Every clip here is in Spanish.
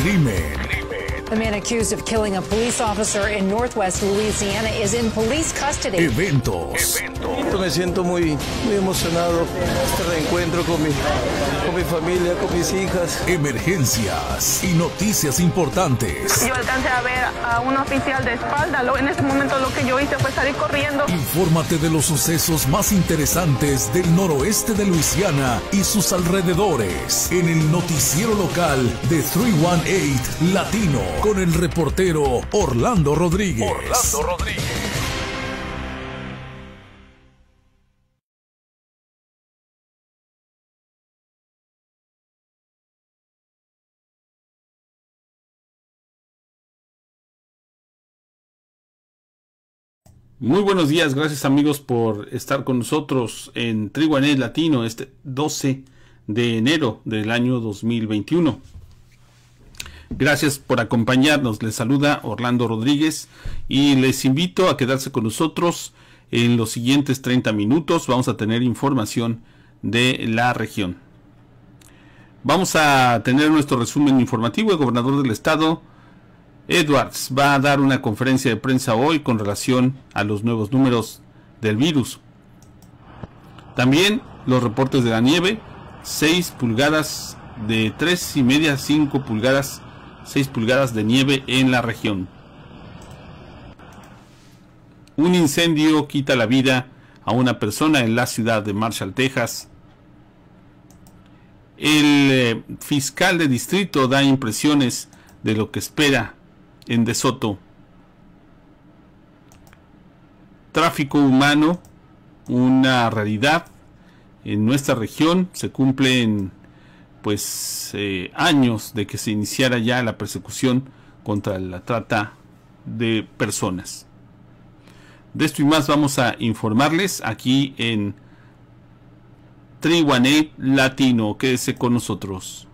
crimen. The man accused of killing a police officer in northwest Louisiana is in police custody. Eventos. Me siento muy, muy emocionado este reencuentro con mi, con mi familia, con mis hijas. Emergencias y noticias importantes. Yo alcancé a ver a un oficial de espalda. En este momento lo que yo hice fue salir corriendo. Infórmate de los sucesos más interesantes del noroeste de Luisiana y sus alrededores en el noticiero local de 318 Latino con el reportero Orlando Rodríguez. Orlando Rodríguez. Muy buenos días, gracias amigos por estar con nosotros en TRIGUANET Latino este 12 de enero del año 2021. Gracias por acompañarnos, les saluda Orlando Rodríguez y les invito a quedarse con nosotros en los siguientes 30 minutos, vamos a tener información de la región. Vamos a tener nuestro resumen informativo, el gobernador del estado Edwards va a dar una conferencia de prensa hoy con relación a los nuevos números del virus. También los reportes de la nieve, 6 pulgadas de 3 y media, 5 pulgadas, 6 pulgadas de nieve en la región. Un incendio quita la vida a una persona en la ciudad de Marshall, Texas. El eh, fiscal de distrito da impresiones de lo que espera en De Tráfico humano, una realidad en nuestra región. Se cumplen pues eh, años de que se iniciara ya la persecución contra la trata de personas. De esto y más vamos a informarles aquí en Triwane Latino. Quédese con nosotros.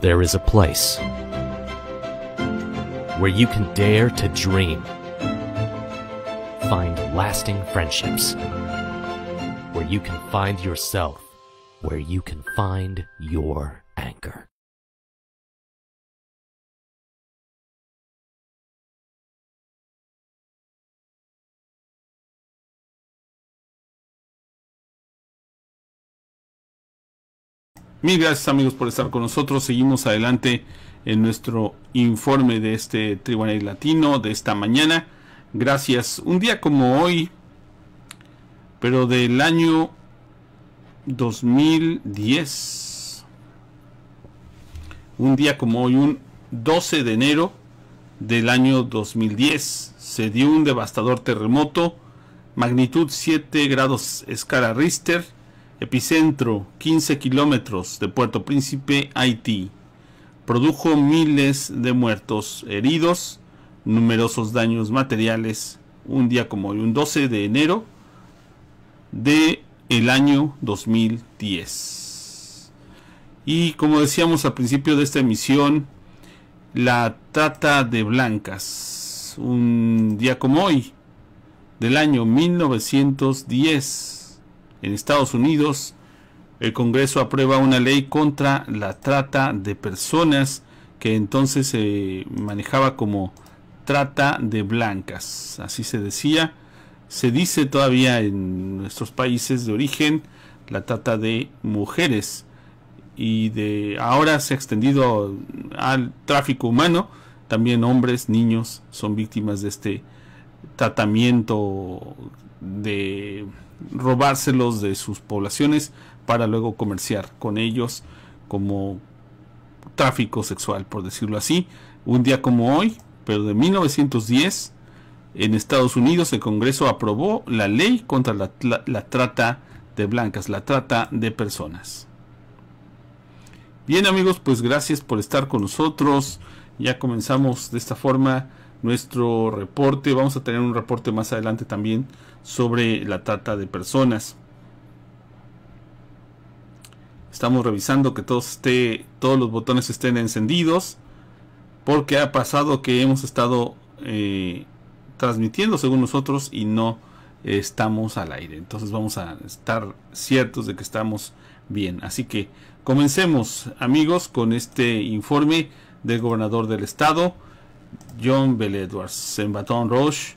There is a place. where you can dare to dream. Find lasting friendships, where you can find yourself, where you can find your anchor. Mil gracias amigos por estar con nosotros. Seguimos adelante en nuestro informe de este Tribunal Latino de esta mañana. Gracias. Un día como hoy, pero del año 2010. Un día como hoy, un 12 de enero del año 2010, se dio un devastador terremoto, magnitud 7 grados escala Richter, epicentro 15 kilómetros de Puerto Príncipe, Haití. Produjo miles de muertos, heridos, numerosos daños materiales, un día como hoy, un 12 de enero de el año 2010. Y como decíamos al principio de esta emisión, la trata de blancas, un día como hoy, del año 1910 en Estados Unidos, el Congreso aprueba una ley contra la trata de personas que entonces se manejaba como trata de blancas, así se decía. Se dice todavía en nuestros países de origen la trata de mujeres y de ahora se ha extendido al tráfico humano. También hombres, niños son víctimas de este tratamiento de robárselos de sus poblaciones para luego comerciar con ellos como tráfico sexual, por decirlo así. Un día como hoy, pero de 1910, en Estados Unidos el Congreso aprobó la ley contra la, la trata de blancas, la trata de personas. Bien amigos, pues gracias por estar con nosotros. Ya comenzamos de esta forma nuestro reporte. Vamos a tener un reporte más adelante también sobre la trata de personas. Estamos revisando que todos, esté, todos los botones estén encendidos. Porque ha pasado que hemos estado eh, transmitiendo según nosotros y no estamos al aire. Entonces vamos a estar ciertos de que estamos bien. Así que comencemos amigos con este informe del gobernador del estado, John Bell Edwards, en Baton Roche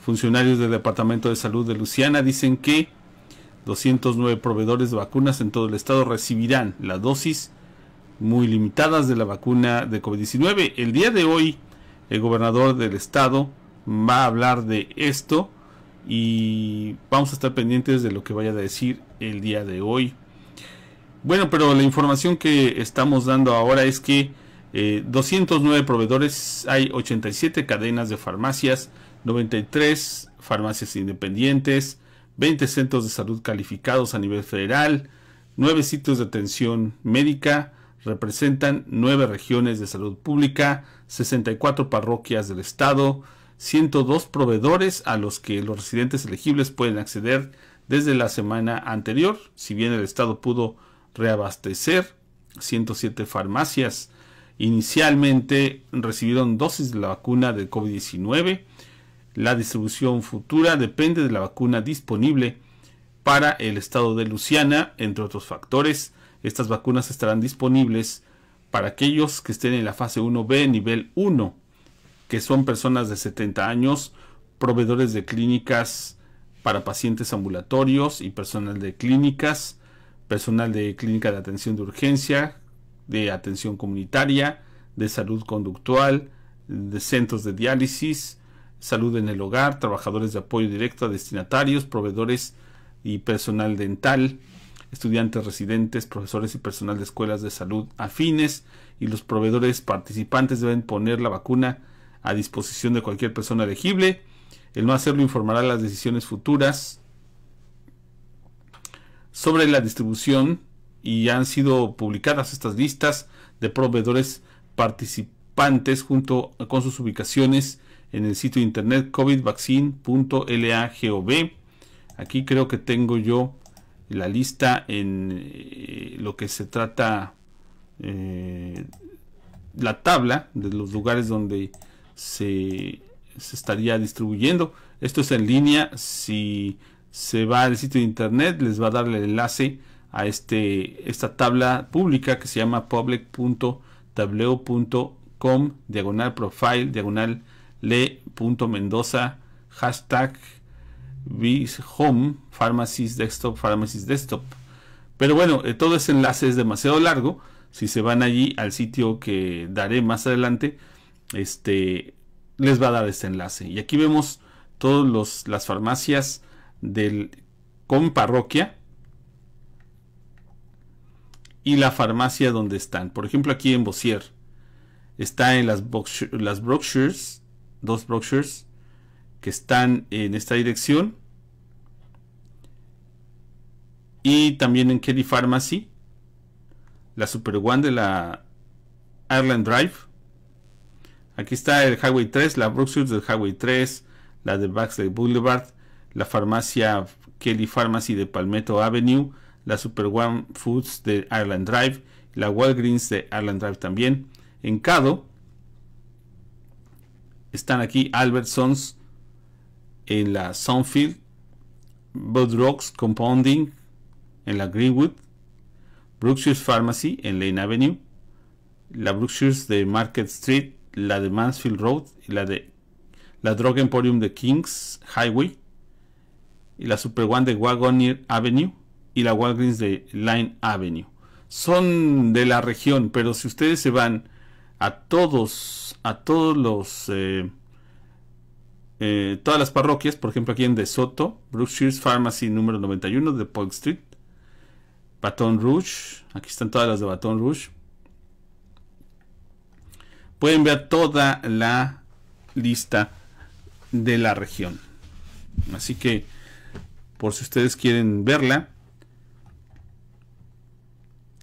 Funcionarios del Departamento de Salud de Luciana dicen que 209 proveedores de vacunas en todo el estado recibirán la dosis muy limitadas de la vacuna de COVID-19. El día de hoy, el gobernador del estado va a hablar de esto y vamos a estar pendientes de lo que vaya a decir el día de hoy. Bueno, pero la información que estamos dando ahora es que 209 eh, proveedores, hay 87 cadenas de farmacias, 93 farmacias independientes, 20 centros de salud calificados a nivel federal, 9 sitios de atención médica, representan 9 regiones de salud pública, 64 parroquias del estado, 102 proveedores a los que los residentes elegibles pueden acceder desde la semana anterior, si bien el estado pudo reabastecer 107 farmacias. Inicialmente recibieron dosis de la vacuna de COVID-19, la distribución futura depende de la vacuna disponible para el estado de Luciana, entre otros factores. Estas vacunas estarán disponibles para aquellos que estén en la fase 1B nivel 1, que son personas de 70 años, proveedores de clínicas para pacientes ambulatorios y personal de clínicas, personal de clínica de atención de urgencia, de atención comunitaria, de salud conductual, de centros de diálisis, salud en el hogar, trabajadores de apoyo directo a destinatarios, proveedores y personal dental, estudiantes residentes, profesores y personal de escuelas de salud afines y los proveedores participantes deben poner la vacuna a disposición de cualquier persona elegible. El no hacerlo informará las decisiones futuras sobre la distribución y han sido publicadas estas listas de proveedores participantes junto con sus ubicaciones en el sitio de internet covidvaccine.lagov. Aquí creo que tengo yo la lista en eh, lo que se trata, eh, la tabla de los lugares donde se, estaría distribuyendo. Esto es en línea. Si se va al sitio de internet, les va a dar el enlace a este, esta tabla pública que se llama public.tableo.com, diagonal profile, diagonal le.mendoza hashtag home pharmacies desktop pharmacies desktop pero bueno eh, todo ese enlace es demasiado largo si se van allí al sitio que daré más adelante este les va a dar este enlace y aquí vemos todas las farmacias del con parroquia y la farmacia donde están por ejemplo aquí en Bossier está en las, las Brochures dos brochures que están en esta dirección. Y también en Kelly Pharmacy, la Super One de la Ireland Drive. Aquí está el Highway 3, la brochures del Highway 3, la de Baxley Boulevard, la farmacia Kelly Pharmacy de Palmetto Avenue, la Super One Foods de Ireland Drive, la Walgreens de Ireland Drive también. En Cado, están aquí Albertsons en la Sunfield, Rocks Compounding en la Greenwood, Brookshire's Pharmacy en Lane Avenue, la Brookshire's de Market Street, la de Mansfield Road y la de la Drug Emporium de Kings Highway y la Super One de Wagoneer Avenue y la Walgreens de Line Avenue. Son de la región, pero si ustedes se van a todos, a todos los, eh, eh, todas las parroquias, por ejemplo aquí en De Soto, Brookshire's Pharmacy número 91 de Polk Street, Baton Rouge, aquí están todas las de Baton Rouge. Pueden ver toda la lista de la región. Así que, por si ustedes quieren verla,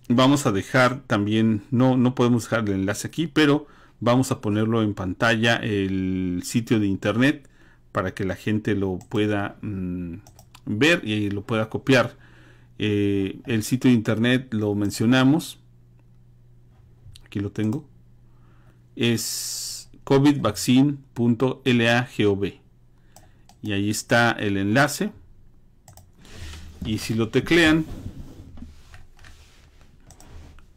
vamos a dejar también, no, no podemos dejar el enlace aquí, pero vamos a ponerlo en pantalla el sitio de internet para que la gente lo pueda mm, ver y lo pueda copiar. Eh, el sitio de internet lo mencionamos. Aquí lo tengo. Es covidvaccine.lagov. Y ahí está el enlace. Y si lo teclean,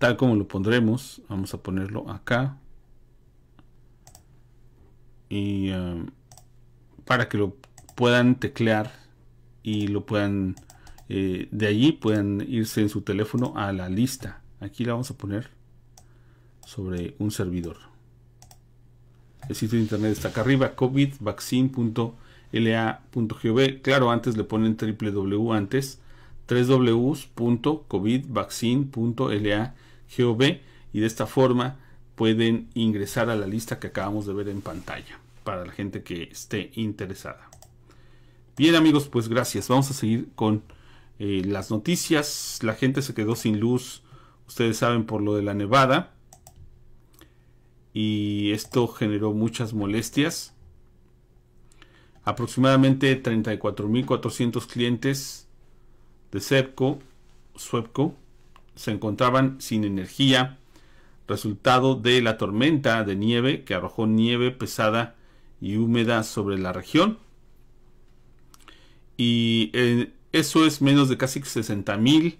tal como lo pondremos, vamos a ponerlo acá. Y um, para que lo puedan teclear y lo puedan, eh, de allí puedan irse en su teléfono a la lista. Aquí la vamos a poner sobre un servidor. El sitio de internet está acá arriba, covidvaccine.la.gov. Claro, antes le ponen www antes www.covidvaccine.la y de esta forma pueden ingresar a la lista que acabamos de ver en pantalla para la gente que esté interesada. Bien amigos, pues gracias. Vamos a seguir con eh, las noticias. La gente se quedó sin luz, ustedes saben, por lo de la nevada. Y esto generó muchas molestias. Aproximadamente 34.400 clientes de CEPCO, SWEPCO se encontraban sin energía, resultado de la tormenta de nieve que arrojó nieve pesada y húmeda sobre la región. Y eh, eso es menos de casi 60 mil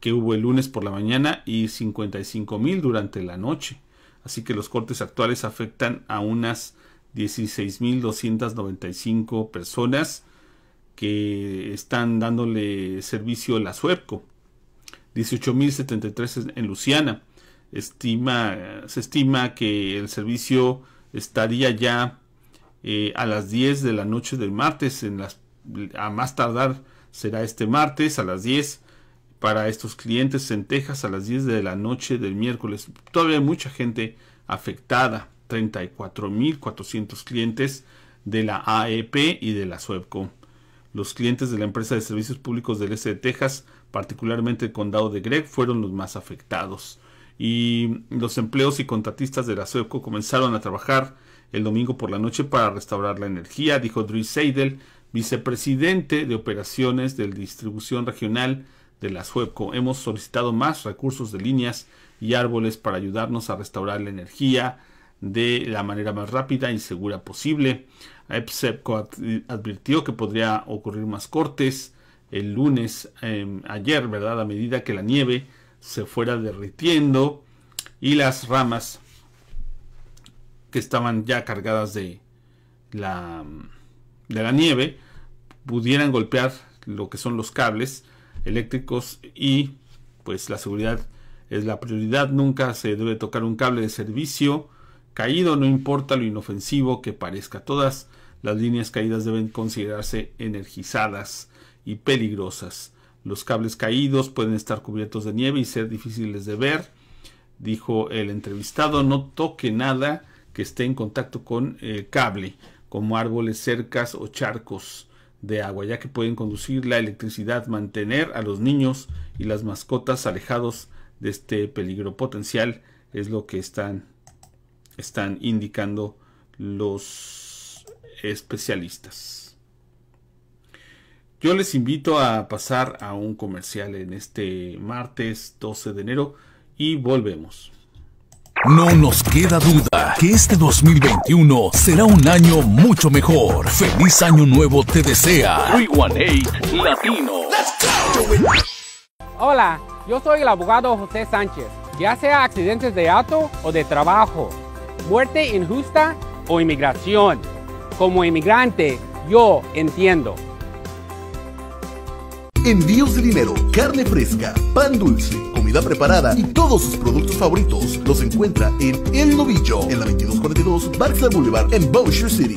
que hubo el lunes por la mañana y 55 mil durante la noche. Así que los cortes actuales afectan a unas 16.295 personas que están dándole servicio a la SUEPCO. 18.073 en Luciana. Estima, se estima que el servicio estaría ya eh, a las 10 de la noche del martes, en las, a más tardar será este martes a las 10 para estos clientes en Texas a las 10 de la noche del miércoles. Todavía hay mucha gente afectada, 34.400 clientes de la AEP y de la Sueco. Los clientes de la empresa de servicios públicos del este de Texas particularmente el condado de Gregg, fueron los más afectados. Y los empleos y contratistas de la sueco comenzaron a trabajar el domingo por la noche para restaurar la energía, dijo Drew Seidel, vicepresidente de operaciones de distribución regional de la sueco. Hemos solicitado más recursos de líneas y árboles para ayudarnos a restaurar la energía de la manera más rápida y segura posible. EPSEPCO advirtió que podría ocurrir más cortes el lunes, em, ayer, ¿verdad? A medida que la nieve se fuera derritiendo y las ramas que estaban ya cargadas de la, de la nieve pudieran golpear lo que son los cables eléctricos y pues la seguridad es la prioridad. Nunca se debe tocar un cable de servicio caído, no importa lo inofensivo que parezca. Todas las líneas caídas deben considerarse energizadas y peligrosas. Los cables caídos pueden estar cubiertos de nieve y ser difíciles de ver. Dijo el entrevistado, no toque nada que esté en contacto con el eh, cable, como árboles, cercas o charcos de agua, ya que pueden conducir la electricidad, mantener a los niños y las mascotas alejados de este peligro potencial, es lo que están, están indicando los especialistas. Yo les invito a pasar a un comercial en este martes 12 de enero y volvemos. No nos queda duda que este 2021 será un año mucho mejor. Feliz año nuevo te desea 318 Latino. Hola, yo soy el abogado José Sánchez. Ya sea accidentes de auto o de trabajo, muerte injusta o inmigración. Como inmigrante, yo entiendo envíos de dinero, carne fresca, pan dulce, comida preparada y todos sus productos favoritos los encuentra en El Novillo, en la 2242 Baxter Boulevard en Boucher City.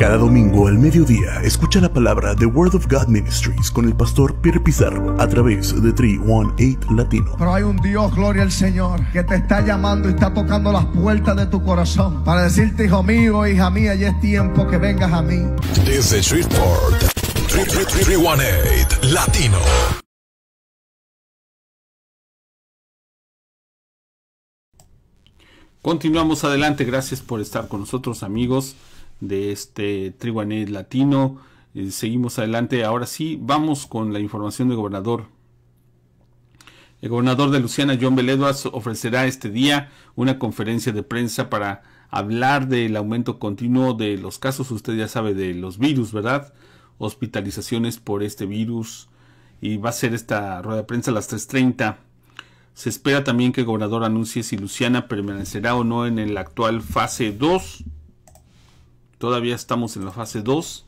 Cada domingo al mediodía, escucha la palabra The Word of God Ministries con el pastor Pierre Pizarro a través de 318 Latino. Pero hay un Dios, gloria al Señor, que te está llamando y está tocando las puertas de tu corazón para decirte, hijo mío, hija mía, ya es tiempo que vengas a mí. Desde Shreveport, 318 Latino. Continuamos adelante, gracias por estar con nosotros amigos de este Triwanet Latino. Eh, seguimos adelante. Ahora sí, vamos con la información del gobernador. El gobernador de Luciana, John Bel ofrecerá este día una conferencia de prensa para hablar del aumento continuo de los casos, usted ya sabe, de los virus, ¿verdad? Hospitalizaciones por este virus. Y va a ser esta rueda de prensa a las 3.30. Se espera también que el gobernador anuncie si Luciana permanecerá o no en la actual fase 2 Todavía estamos en la fase 2.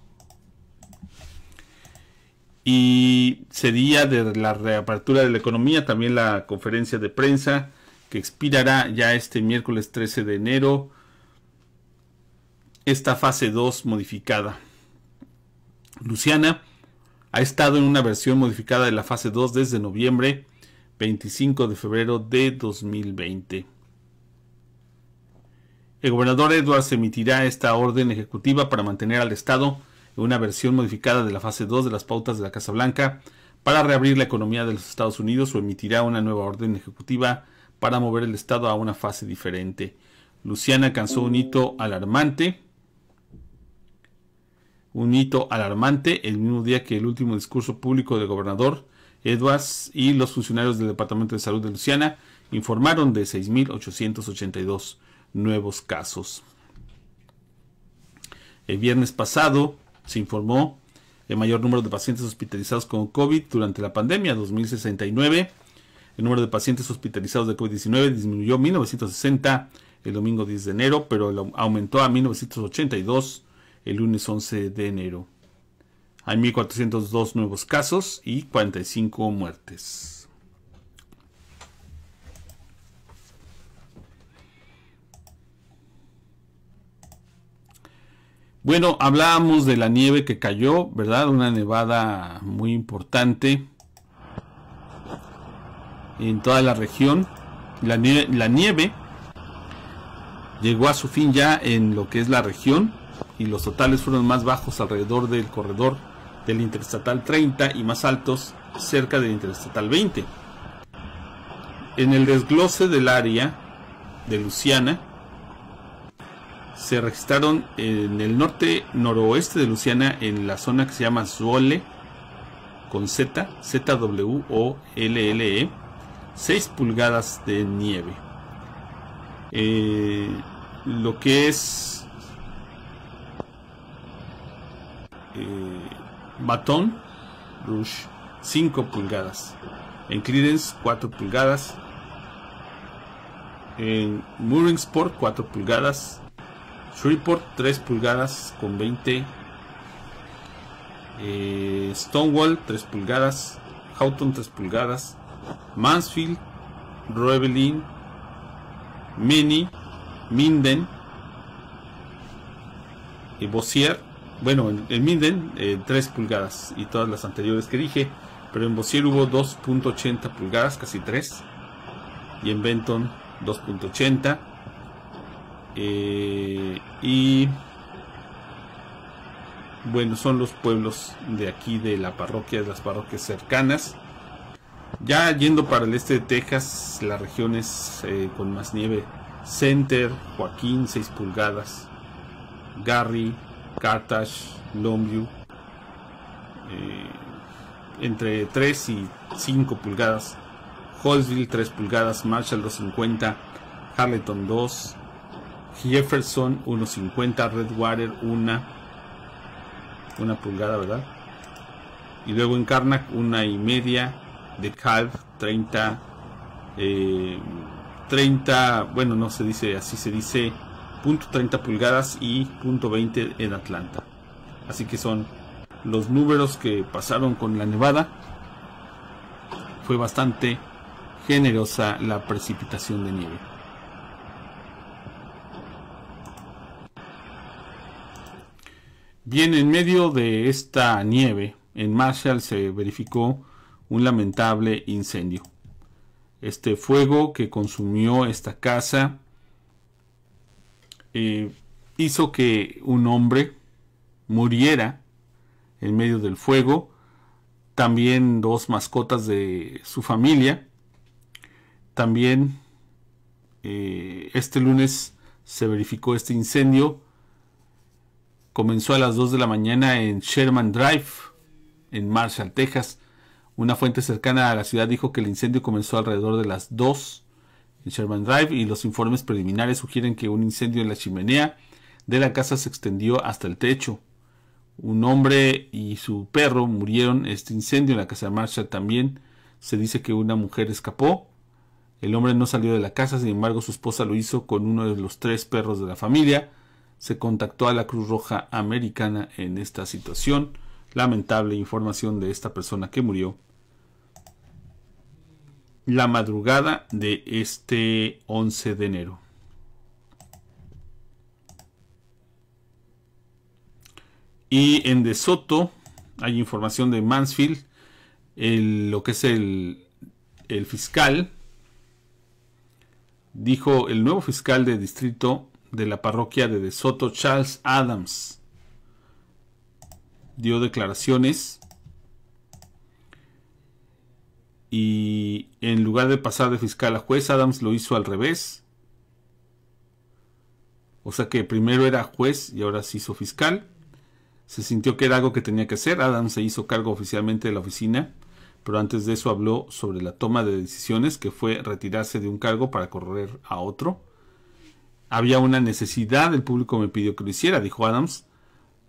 Y sería de la reapertura de la economía también la conferencia de prensa que expirará ya este miércoles 13 de enero. Esta fase 2 modificada. Luciana ha estado en una versión modificada de la fase 2 desde noviembre 25 de febrero de 2020. El gobernador Edwards emitirá esta orden ejecutiva para mantener al Estado en una versión modificada de la fase 2 de las pautas de la Casa Blanca para reabrir la economía de los Estados Unidos o emitirá una nueva orden ejecutiva para mover el Estado a una fase diferente. Luciana alcanzó un hito alarmante, un hito alarmante el mismo día que el último discurso público del gobernador Edwards y los funcionarios del Departamento de Salud de Luciana informaron de 6.882 nuevos casos. El viernes pasado se informó el mayor número de pacientes hospitalizados con COVID durante la pandemia, 2069. El número de pacientes hospitalizados de COVID-19 disminuyó 1960 el domingo 10 de enero, pero aumentó a 1982 el lunes 11 de enero. Hay 1.402 nuevos casos y 45 muertes. Bueno, hablábamos de la nieve que cayó, ¿verdad? Una nevada muy importante en toda la región. La nieve, llegó a su fin ya en lo que es la región y los totales fueron más bajos alrededor del corredor del Interestatal 30 y más altos cerca del Interestatal 20. En el desglose del área de Luciana, se registraron en el norte noroeste de Luciana, en la zona que se llama zole con Z, Z-W-O-L-L-E, 6 pulgadas de nieve. Eh, lo que es matón eh, Rouge, 5 pulgadas. En Cridens 4 pulgadas. En Mooringsport, 4 pulgadas. Shreveport 3 pulgadas con 20. Eh, Stonewall 3 pulgadas. Houghton 3 pulgadas. Mansfield, Revelin Mini, Minden y eh, Bossier. Bueno, en, Minden 3 eh, pulgadas y todas las anteriores que dije. Pero en Bossier hubo 2.80 pulgadas, casi 3. Y en Benton 2.80 eh, y bueno, son los pueblos de aquí, de la parroquia, de las parroquias cercanas. Ya yendo para el este de Texas, las regiones es eh, con más nieve, Center, Joaquín, 6 pulgadas, Gary, Carthage, Longview, eh, entre 3 y 5 pulgadas, Holzville 3 pulgadas, Marshall 250, Harleton 2, Jefferson 1.50, Redwater 1, una pulgada, ¿verdad? Y luego en Karnak una y media, de Calv 30, 30, eh, bueno, no se dice así, se dice punto .30 pulgadas y punto .20 en Atlanta. Así que son los números que pasaron con la nevada. Fue bastante generosa la precipitación de nieve. Bien, en medio de esta nieve, en Marshall se verificó un lamentable incendio. Este fuego que consumió esta casa eh, hizo que un hombre muriera en medio del fuego, también dos mascotas de su familia. También eh, este lunes se verificó este incendio comenzó a las 2 de la mañana en Sherman Drive, en Marshall, Texas. Una fuente cercana a la ciudad dijo que el incendio comenzó alrededor de las 2 en Sherman Drive y los informes preliminares sugieren que un incendio en la chimenea de la casa se extendió hasta el techo. Un hombre y su perro murieron este incendio en la casa de Marshall también. Se dice que una mujer escapó. El hombre no salió de la casa, sin embargo su esposa lo hizo con uno de los tres perros de la familia se contactó a la Cruz Roja Americana en esta situación. Lamentable información de esta persona que murió la madrugada de este 11 de enero. Y en De Soto hay información de Mansfield, lo que es el, el fiscal. Dijo el nuevo fiscal de distrito de la parroquia de De Soto, Charles Adams, dio declaraciones y en lugar de pasar de fiscal a juez, Adams lo hizo al revés. O sea que primero era juez y ahora se hizo fiscal. Se sintió que era algo que tenía que hacer. Adams se hizo cargo oficialmente de la oficina, pero antes de eso habló sobre la toma de decisiones, que fue retirarse de un cargo para correr a otro. Había una necesidad, el público me pidió que lo hiciera, dijo Adams.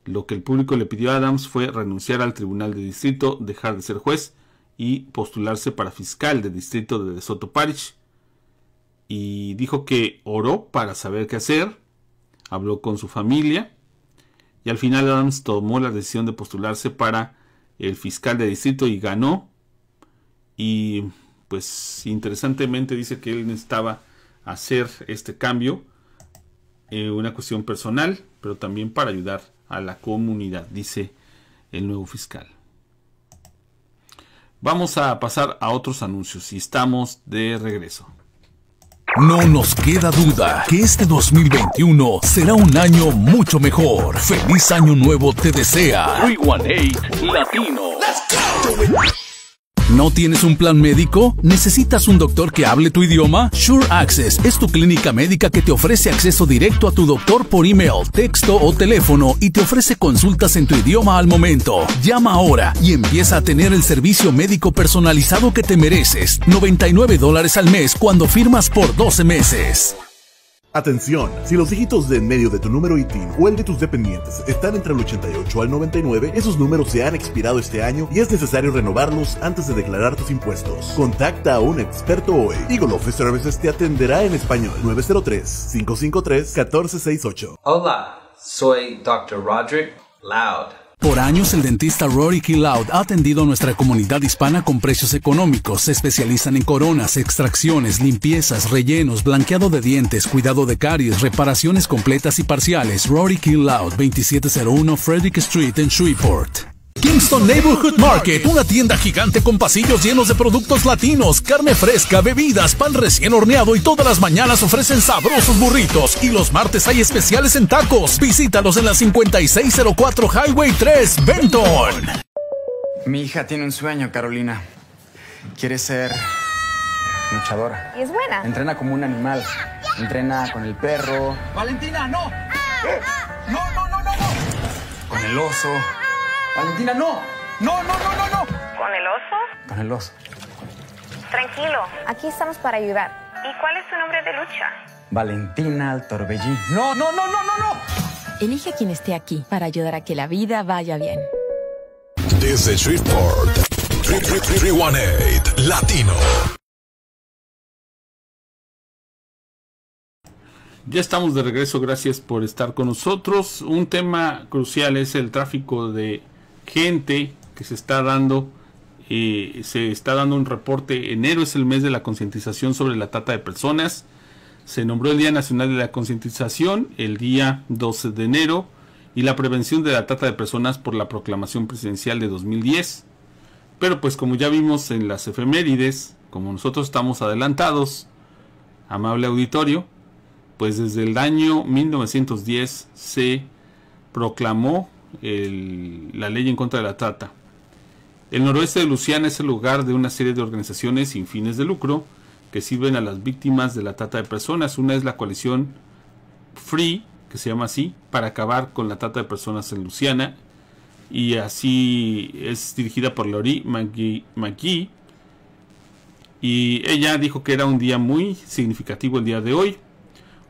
Lo que el público le pidió a Adams fue renunciar al tribunal de distrito, dejar de ser juez y postularse para fiscal del distrito de Soto Parish. Y dijo que oró para saber qué hacer, habló con su familia y al final Adams tomó la decisión de postularse para el fiscal de distrito y ganó. Y pues interesantemente dice que él necesitaba hacer este cambio eh, una cuestión personal, pero también para ayudar a la comunidad, dice el nuevo fiscal. Vamos a pasar a otros anuncios y estamos de regreso. No nos queda duda que este 2021 será un año mucho mejor. Feliz año nuevo te desea. 318 Latino. ¿No tienes un plan médico? ¿Necesitas un doctor que hable tu idioma? Sure Access es tu clínica médica que te ofrece acceso directo a tu doctor por email, texto o teléfono y te ofrece consultas en tu idioma al momento. Llama ahora y empieza a tener el servicio médico personalizado que te mereces. 99 dólares al mes cuando firmas por 12 meses. Atención, si los dígitos de en medio de tu número ITIN o el de tus dependientes están entre el 88 al 99, esos números se han expirado este año y es necesario renovarlos antes de declarar tus impuestos. Contacta a un experto hoy. Eagle Office Services te atenderá en español 903-553-1468. Hola, soy Dr. Roderick Loud por años el dentista Rory Killout ha atendido a nuestra comunidad hispana con precios económicos. Se especializan en coronas, extracciones, limpiezas, rellenos, blanqueado de dientes, cuidado de caries, reparaciones completas y parciales. Rory Killout, 2701 Frederick Street en Shreveport. Kingston Neighborhood Market, una tienda gigante con pasillos llenos de productos latinos, carne fresca, bebidas, pan recién horneado y todas las mañanas ofrecen sabrosos burritos y los martes hay especiales en tacos. Visítalos en la 5604 Highway 3, Benton. Mi hija tiene un sueño, Carolina. Quiere ser luchadora. Y es buena. Entrena como un animal. Entrena con el perro. Valentina, no. Ah, ah. No, no, no, no, no. Con el oso. Valentina, no. No, no, no, no, no. ¿Con el oso? Con el oso. Tranquilo, aquí estamos para ayudar. ¿Y cuál es su nombre de lucha? Valentina al Torbellín. No, no, no, no, no, no. Elige a quien esté aquí para ayudar a que la vida vaya bien. Desde Shreveport, 8, Latino. Ya estamos de regreso, gracias por estar con nosotros. Un tema crucial es el tráfico de gente que se está dando, eh, se está dando un reporte. Enero es el mes de la concientización sobre la trata de personas. Se nombró el Día Nacional de la Concientización el día 12 de enero y la prevención de la trata de personas por la proclamación presidencial de 2010. Pero pues como ya vimos en las efemérides, como nosotros estamos adelantados, amable auditorio, pues desde el año 1910 se proclamó la ley en contra de la trata. El noroeste de Luciana es el lugar de una serie de organizaciones sin fines de lucro que sirven a las víctimas de la trata de personas. Una es la coalición Free, que se llama así, para acabar con la trata de personas en Luciana. Y así es dirigida por Lori McGee. Y ella dijo que era un día muy significativo el día de hoy,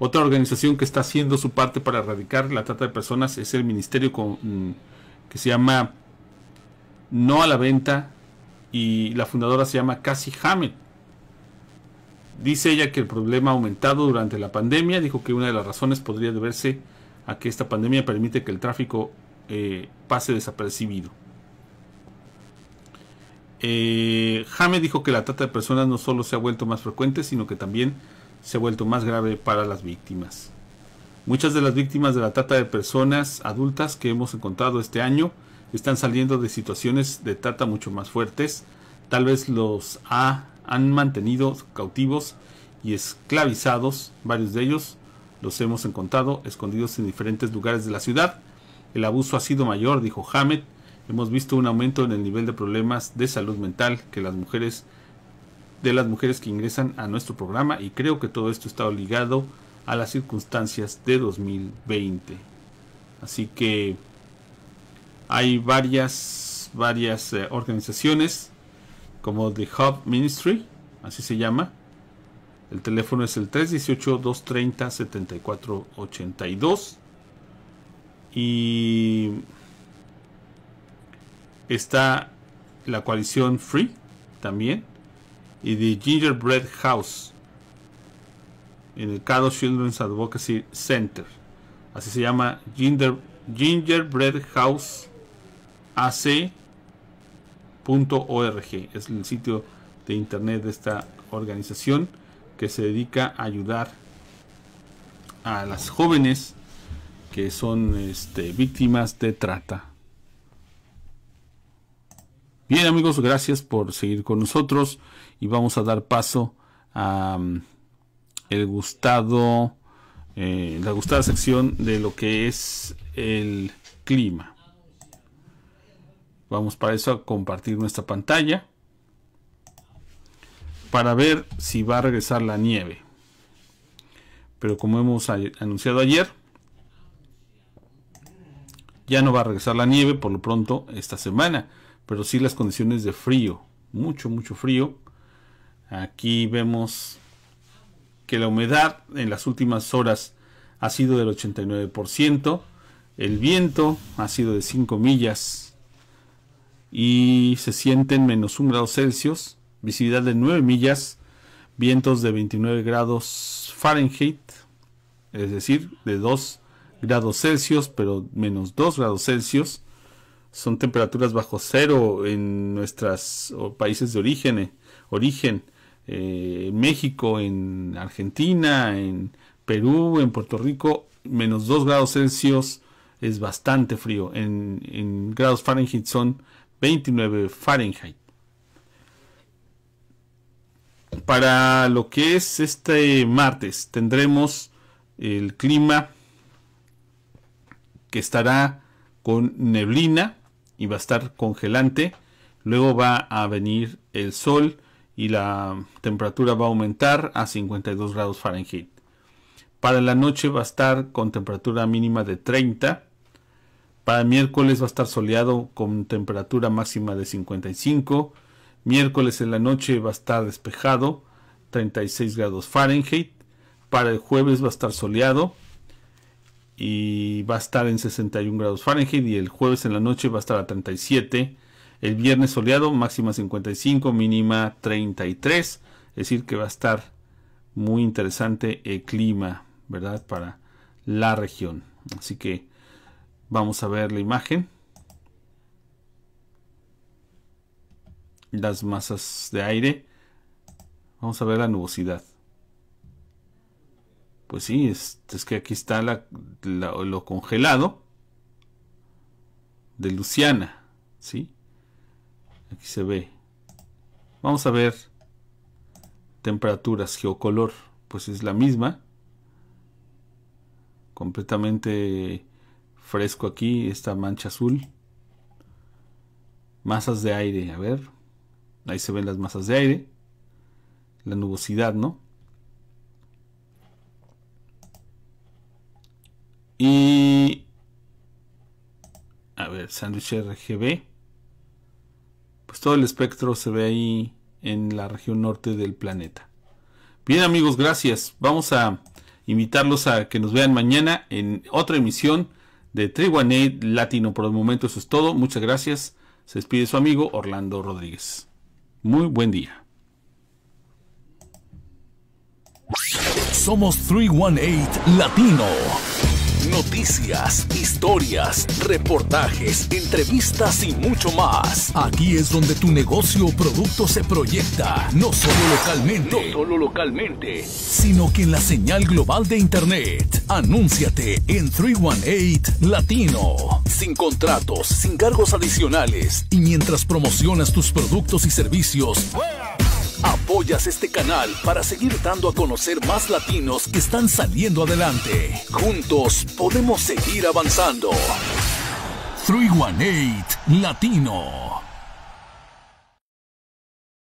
otra organización que está haciendo su parte para erradicar la trata de personas es el ministerio mm, que se llama No a la Venta y la fundadora se llama Cassie Hammett. Dice ella que el problema ha aumentado durante la pandemia. Dijo que una de las razones podría deberse a que esta pandemia permite que el tráfico eh, pase desapercibido. Eh, dijo que la trata de personas no solo se ha vuelto más frecuente, sino que también se ha vuelto más grave para las víctimas. Muchas de las víctimas de la trata de personas adultas que hemos encontrado este año están saliendo de situaciones de trata mucho más fuertes. Tal vez los han mantenido cautivos y esclavizados. Varios de ellos los hemos encontrado escondidos en diferentes lugares de la ciudad. El abuso ha sido mayor, dijo Hamed. Hemos visto un aumento en el nivel de problemas de salud mental que las mujeres de las mujeres que ingresan a nuestro programa y creo que todo esto está ligado a las circunstancias de 2020. Así que hay varias, varias eh, organizaciones como The Hub Ministry, así se llama. El teléfono es el 318-230-7482. Y está la coalición Free también, y de Gingerbread House en el Caddo Children's Advocacy Center. Así se llama Ginger, Gingerbread House Es el sitio de internet de esta organización que se dedica a ayudar a las jóvenes que son este, víctimas de trata. Bien amigos, gracias por seguir con nosotros y vamos a dar paso a mm, el gustado, eh, la gustada sección de lo que es el clima. Vamos para eso a compartir nuestra pantalla para ver si va a regresar la nieve. Pero como hemos anunciado ayer, ya no va a regresar la nieve por lo pronto esta semana pero sí las condiciones de frío, mucho, mucho frío. Aquí vemos que la humedad en las últimas horas ha sido del 89%, el viento ha sido de 5 millas y se sienten menos 1 grado Celsius, visibilidad de 9 millas, vientos de 29 grados Fahrenheit, es decir, de 2 grados Celsius, pero menos 2 grados Celsius, son temperaturas bajo cero en nuestros países de origen, eh, origen eh, México, en Argentina, en Perú, en Puerto Rico, menos 2 grados Celsius es bastante frío. en grados Fahrenheit son 29 Fahrenheit. Para lo que es este martes tendremos el clima que estará con neblina, y va a estar congelante. Luego va a venir el sol y la temperatura va a aumentar a 52 grados Fahrenheit. Para la noche va a estar con temperatura mínima de 30. Para miércoles va a estar soleado con temperatura máxima de 55. Miércoles en la noche va a estar despejado, 36 grados Fahrenheit. Para el jueves va a estar soleado, y va a estar en 61 grados Fahrenheit y el jueves en la noche va a estar a 37. El viernes soleado, máxima 55, mínima 33. Es decir, que va a estar muy interesante el clima, ¿verdad? Para la región. Así que vamos a ver la imagen. Las masas de aire. Vamos a ver la nubosidad. Pues sí, este, es, que aquí está lo congelado de Luciana, ¿sí? Aquí se ve. Vamos a ver temperaturas, geocolor, pues es la misma. Completamente fresco aquí, esta mancha azul. Masas de aire, a ver. Ahí se ven las masas de aire. La nubosidad, ¿no? Y... A ver, sándwich RGB. Pues todo el espectro se ve ahí en la región norte del planeta. Bien amigos, gracias. Vamos a invitarlos a que nos vean mañana en otra emisión de 318 Latino. Por el momento eso es todo. Muchas gracias. Se despide su amigo Orlando Rodríguez. Muy buen día. Somos 318 Latino. Noticias, historias, reportajes, entrevistas y mucho más. Aquí es donde tu negocio o producto se proyecta, no solo localmente, solo localmente, sino que en la señal global de internet. Anúnciate en 318 Latino, sin contratos, sin cargos adicionales y mientras promocionas tus productos y servicios. Apoyas este canal para seguir dando a conocer más latinos que están saliendo adelante. Juntos podemos seguir avanzando. 318 Latino.